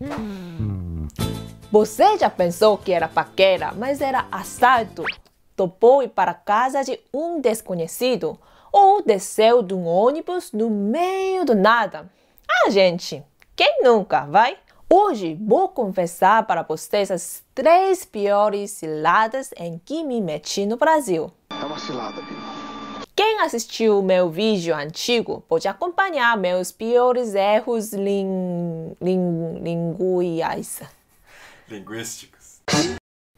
Hmm. Você já pensou que era paquera, mas era assalto? Topou ir para a casa de um desconhecido ou desceu de um ônibus no meio do nada? Ah, gente, quem nunca, vai? Hoje vou confessar para vocês as três piores ciladas em que me meti no Brasil. É uma cilada, Bino quem assistiu meu vídeo antigo pode acompanhar meus piores erros lin, linguiais. linguísticos.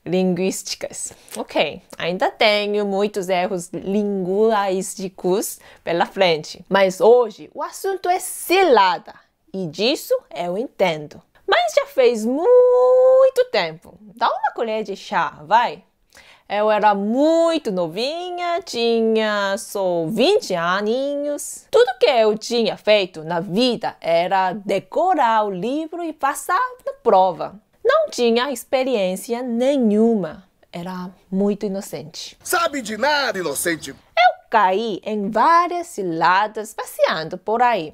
Linguísticas. Ok, ainda tenho muitos erros linguísticos pela frente, mas hoje o assunto é cilada e disso eu entendo. Mas já fez muito tempo. Dá uma colher de chá, vai! Eu era muito novinha, tinha só 20 aninhos. Tudo que eu tinha feito na vida era decorar o livro e passar na prova. Não tinha experiência nenhuma. Era muito inocente. Sabe de nada, inocente! Eu caí em várias ciladas passeando por aí.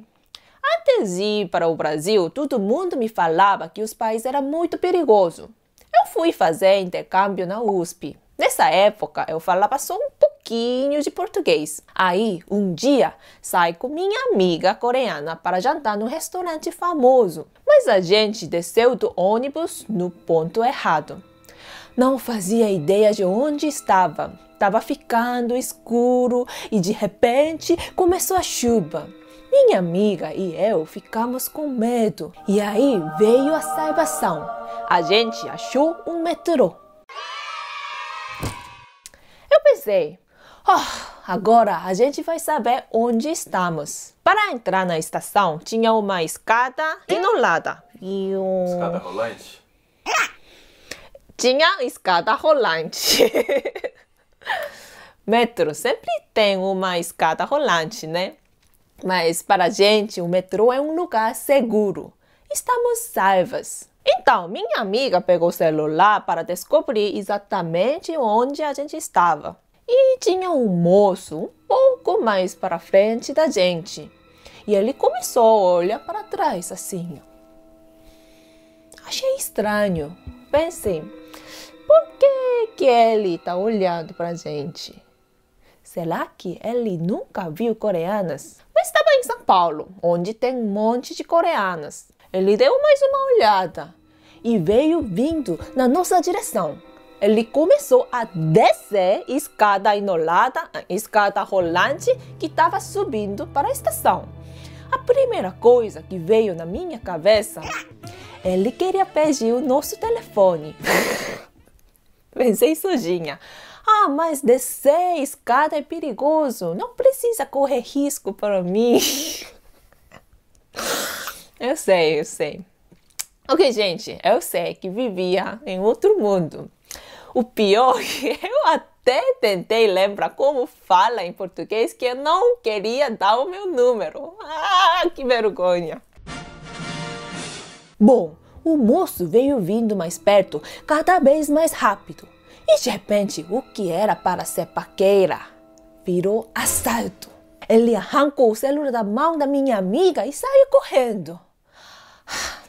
Antes de ir para o Brasil, todo mundo me falava que os países eram muito perigosos. Eu fui fazer intercâmbio na USP. Nessa época eu falava só um pouquinho de português. Aí, um dia, saí com minha amiga coreana para jantar no restaurante famoso. Mas a gente desceu do ônibus no ponto errado. Não fazia ideia de onde estava. Estava ficando escuro e de repente começou a chuva. Minha amiga e eu ficamos com medo. E aí veio a salvação. A gente achou um metrô Oh, agora a gente vai saber onde estamos. Para entrar na estação, tinha uma escada enrolada. Um... Escada rolante? Tinha escada rolante. metrô sempre tem uma escada rolante, né? Mas para a gente, o metrô é um lugar seguro. Estamos salvas. Então, minha amiga pegou o celular para descobrir exatamente onde a gente estava. E tinha um moço um pouco mais para frente da gente. E ele começou a olhar para trás assim. Achei estranho. Pensei, por que, que ele está olhando para a gente? Será que ele nunca viu coreanas? Mas estava em São Paulo, onde tem um monte de coreanas. Ele deu mais uma olhada e veio vindo na nossa direção ele começou a descer escada inolada, escada rolante que estava subindo para a estação. A primeira coisa que veio na minha cabeça, ele queria pedir o nosso telefone. Pensei sujinha. Ah, mas descer escada é perigoso, não precisa correr risco para mim. eu sei, eu sei. Ok, gente, eu sei que vivia em outro mundo. O pior é que eu até tentei lembrar como fala em português que eu não queria dar o meu número. Ah, que vergonha! Bom, o moço veio vindo mais perto, cada vez mais rápido. E de repente, o que era para ser paqueira virou assalto. Ele arrancou o celular da mão da minha amiga e saiu correndo. Ah,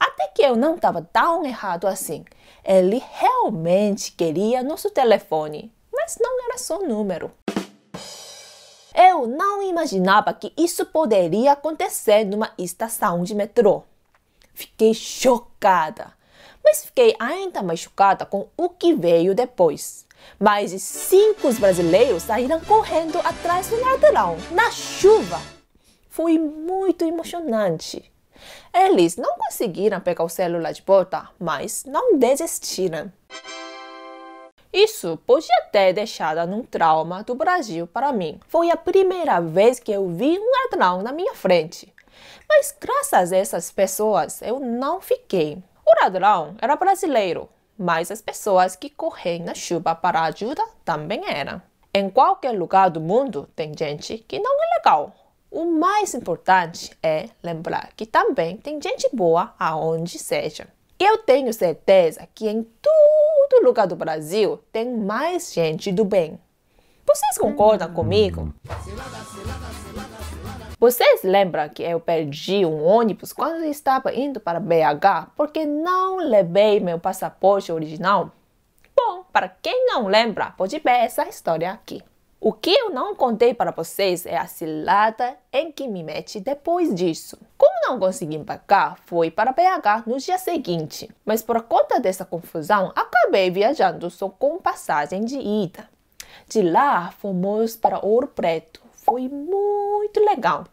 até que eu não estava tão errado assim. Ele realmente queria nosso telefone, mas não era só número. Eu não imaginava que isso poderia acontecer numa estação de metrô. Fiquei chocada, mas fiquei ainda mais chocada com o que veio depois. Mais de cinco brasileiros saíram correndo atrás do ladrão, na chuva. Foi muito emocionante. Eles não conseguiram pegar o celular de volta, mas não desistiram. Isso podia ter deixado um trauma do Brasil para mim. Foi a primeira vez que eu vi um ladrão na minha frente. Mas graças a essas pessoas eu não fiquei. O ladrão era brasileiro, mas as pessoas que correm na chuva para ajuda também eram. Em qualquer lugar do mundo tem gente que não é legal o mais importante é lembrar que também tem gente boa aonde seja. Eu tenho certeza que em todo lugar do Brasil tem mais gente do bem. Vocês concordam comigo? Vocês lembram que eu perdi um ônibus quando estava indo para BH porque não levei meu passaporte original? Bom, para quem não lembra, pode ver essa história aqui. O que eu não contei para vocês é a cilada em que me mete depois disso. Como não consegui embarcar, fui para BH no dia seguinte, mas por conta dessa confusão, acabei viajando só com passagem de ida. De lá, fomos para Ouro Preto. Foi muito legal.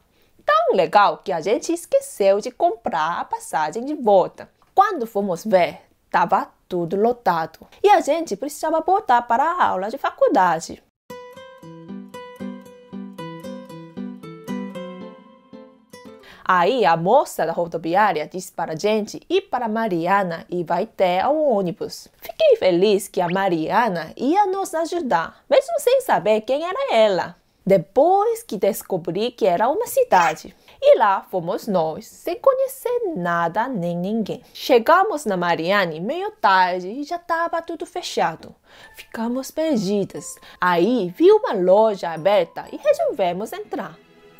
Tão legal que a gente esqueceu de comprar a passagem de volta. Quando fomos ver, estava tudo lotado e a gente precisava voltar para a aula de faculdade. Aí a moça da rodoviária disse para a gente ir para Mariana e vai ter um ônibus. Fiquei feliz que a Mariana ia nos ajudar, mesmo sem saber quem era ela. Depois que descobri que era uma cidade. E lá fomos nós, sem conhecer nada nem ninguém. Chegamos na Mariane meio tarde e já estava tudo fechado. Ficamos perdidas. Aí vi uma loja aberta e resolvemos entrar.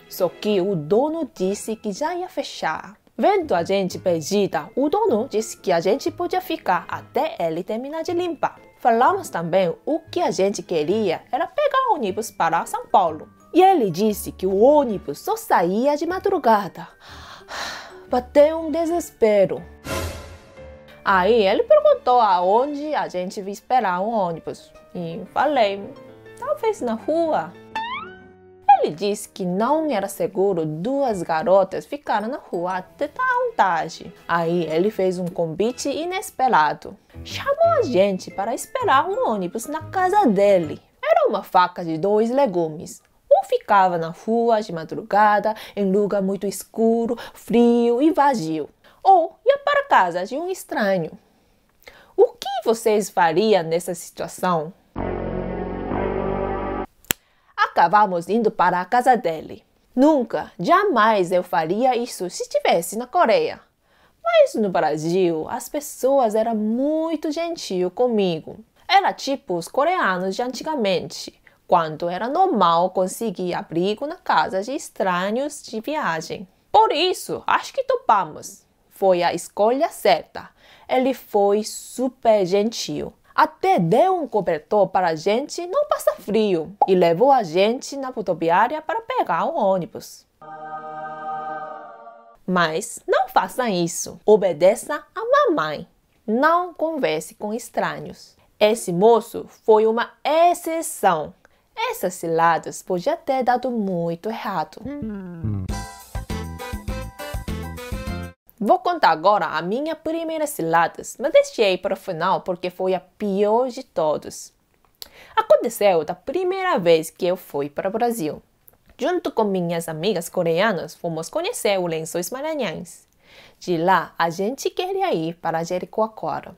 Só que o dono disse que já ia fechar. Vendo a gente perdida, o dono disse que a gente podia ficar até ele terminar de limpar. Falamos também o que a gente queria era pegar ônibus para São Paulo. E ele disse que o ônibus só saía de madrugada. Bateu um desespero. Aí ele perguntou aonde a gente ia esperar um ônibus. E falei, talvez na rua ele disse que não era seguro duas garotas ficaram na rua até tão tarde. Aí ele fez um convite inesperado. Chamou a gente para esperar um ônibus na casa dele. Era uma faca de dois legumes. Um ficava na rua de madrugada, em lugar muito escuro, frio e vazio. Ou ia para casa de um estranho. O que vocês fariam nessa situação? estávamos indo para a casa dele. Nunca, jamais eu faria isso se estivesse na Coreia. Mas no Brasil, as pessoas eram muito gentil comigo. Era tipo os coreanos de antigamente, quando era normal conseguir abrigo na casa de estranhos de viagem. Por isso, acho que topamos. Foi a escolha certa. Ele foi super gentil até deu um cobertor para a gente não passar frio e levou a gente na rodoviária para pegar o um ônibus. Mas não faça isso. Obedeça a mamãe. Não converse com estranhos. Esse moço foi uma exceção. Essas ciladas podiam ter dado muito errado. Hum. Vou contar agora a minha primeira cilada, mas deixei para o final porque foi a pior de todos. Aconteceu da primeira vez que eu fui para o Brasil. Junto com minhas amigas coreanas, fomos conhecer o Lençóis Maranhães. De lá, a gente queria ir para Jericoacoara,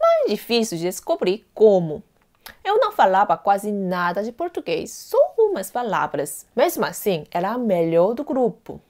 mas difícil de descobrir como. Eu não falava quase nada de português, só umas palavras. Mesmo assim, era a melhor do grupo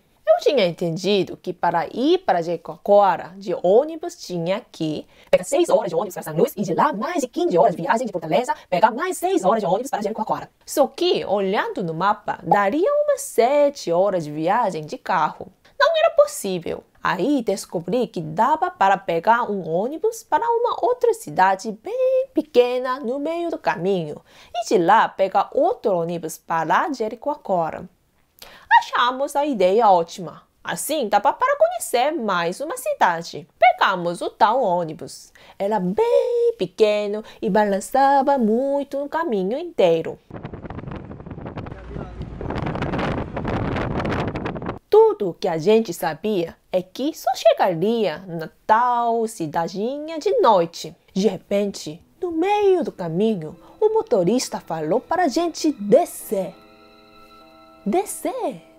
tinha entendido que para ir para Jericoacoara de ônibus tinha que pegar 6 horas de ônibus para São Luís e de lá mais de 15 horas de viagem de Fortaleza, pegar mais 6 horas de ônibus para Jericoacoara. Só que, olhando no mapa, daria umas 7 horas de viagem de carro. Não era possível. Aí descobri que dava para pegar um ônibus para uma outra cidade bem pequena no meio do caminho e de lá pegar outro ônibus para Jericoacoara achamos a ideia ótima. Assim, dava para conhecer mais uma cidade. Pegamos o tal ônibus. Era bem pequeno e balançava muito no caminho inteiro. Tudo que a gente sabia é que só chegaria na tal cidadinha de noite. De repente, no meio do caminho, o motorista falou para a gente descer. Descer!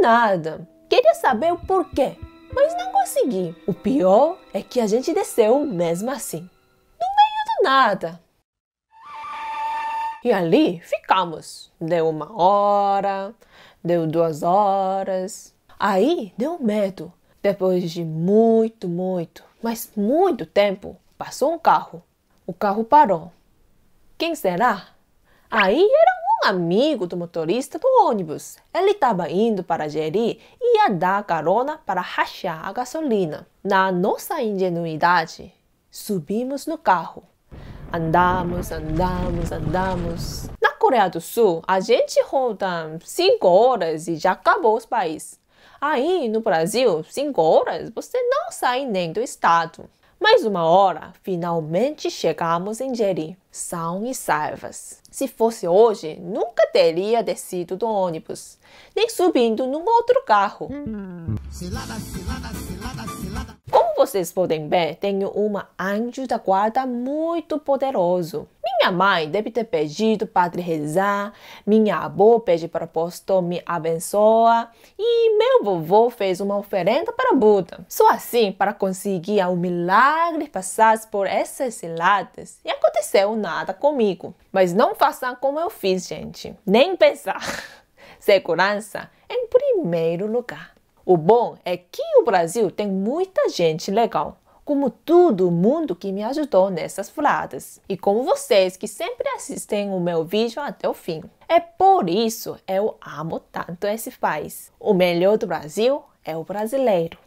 nada. Queria saber o porquê, mas não consegui. O pior é que a gente desceu mesmo assim. no meio do nada. E ali ficamos. Deu uma hora, deu duas horas. Aí deu medo. Depois de muito, muito, mas muito tempo, passou um carro. O carro parou. Quem será? Aí era um amigo do motorista do ônibus. Ele estava indo para Jeri e ia dar carona para rachar a gasolina. Na nossa ingenuidade, subimos no carro. Andamos, andamos, andamos. Na Coreia do Sul, a gente roda 5 horas e já acabou os países. Aí, no Brasil, 5 horas você não sai nem do estado. Mais uma hora, finalmente chegamos em Jerry, são e salvas. Se fosse hoje, nunca teria descido do ônibus, nem subindo num outro carro. Cilada, cilada, cilada, Como vocês podem ver, tenho uma anjo da guarda muito poderoso. Minha mãe deve ter pedido para rezar, minha avó pede para o apóstolo me abençoar e meu vovô fez uma oferenda para Buda. Só assim, para conseguir o milagre passar por essas ciladas, e aconteceu nada comigo. Mas não façam como eu fiz, gente. Nem pensar. Segurança em primeiro lugar. O bom é que o Brasil tem muita gente legal como todo mundo que me ajudou nessas furadas, e como vocês que sempre assistem o meu vídeo até o fim. É por isso eu amo tanto esse país. O melhor do Brasil é o brasileiro.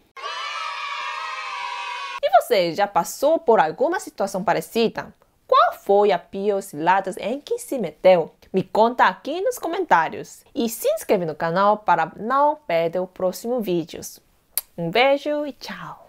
E você já passou por alguma situação parecida? Qual foi a pior cilada em que se meteu? Me conta aqui nos comentários. E se inscreve no canal para não perder os próximos vídeos. Um beijo e tchau!